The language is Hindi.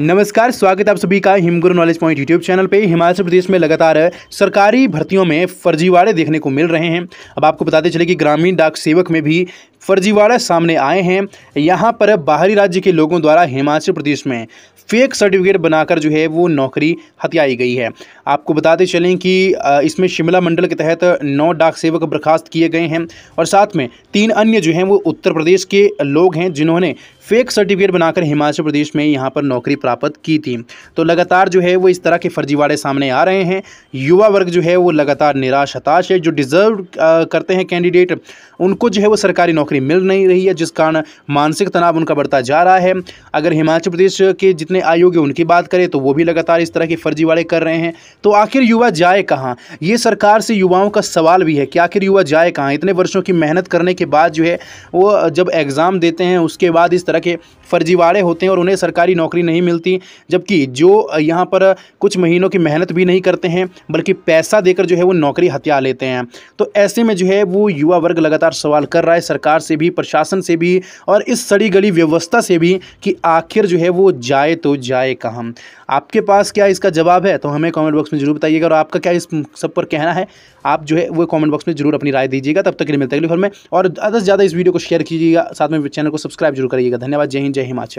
नमस्कार स्वागत आप सभी का Himguru knowledge point YouTube channel पे हिमाचल प्रदेश में लगातार सरकारी भर्तियों में फर्जीवाड़े देखने को मिल रहे हैं अब आपको बताते चले कि ग्रामीण डाक सेवक में भी फर्जीवाड़ा सामने आए हैं यहाँ पर बाहरी राज्य के लोगों द्वारा हिमाचल प्रदेश में फेक सर्टिफिकेट बनाकर जो है वो नौकरी हत्याई गई है आपको बताते चलें कि इसमें शिमला मंडल के तहत नौ डाक सेवक बर्खास्त किए गए हैं और साथ में तीन अन्य जो हैं वो उत्तर प्रदेश के लोग हैं जिन्होंने फेक सर्टिफिकेट बनाकर हिमाचल प्रदेश में यहाँ पर नौकरी प्राप्त की थी तो लगातार जो है वो इस तरह के फर्जीवाड़े सामने आ रहे हैं युवा वर्ग जो है वो लगातार निराश हताश है जो डिज़र्व करते हैं कैंडिडेट उनको जो है वो सरकारी नौकरी नौकरी मिल नहीं रही है जिस कारण मानसिक तनाव उनका बढ़ता जा रहा है अगर हिमाचल प्रदेश के जितने आयोग हैं उनकी बात करें तो वो भी लगातार इस तरह के फर्जीवाड़े कर रहे हैं तो आखिर युवा जाए कहाँ ये सरकार से युवाओं का सवाल भी है कि आखिर युवा जाए कहाँ इतने वर्षों की मेहनत करने के बाद जो है वो जब एग्ज़ाम देते हैं उसके बाद इस तरह के फर्जीवाड़े होते हैं और उन्हें सरकारी नौकरी नहीं मिलती जबकि जो यहाँ पर कुछ महीनों की मेहनत भी नहीं करते हैं बल्कि पैसा देकर जो है वो नौकरी हत्या लेते हैं तो ऐसे में जो है वो युवा वर्ग लगातार सवाल कर रहा है सरकार सरकार से भी प्रशासन से भी और इस सड़ी गली व्यवस्था से भी कि आखिर जो है वो जाए तो जाए कहाँ आपके पास क्या इसका जवाब है तो हमें कमेंट बॉक्स में जरूर बताइएगा और आपका क्या इस सब पर कहना है आप जो है वो कमेंट बॉक्स में जरूर अपनी राय दीजिएगा तब तक के लिए मिलते अगले में और ज़्यादा से ज़्यादा इस वीडियो को शेयर कीजिएगा साथ में चैनल को सब्सक्राइब जरूर करिएगा धन्यवाद जय हिंद जय हिमाचल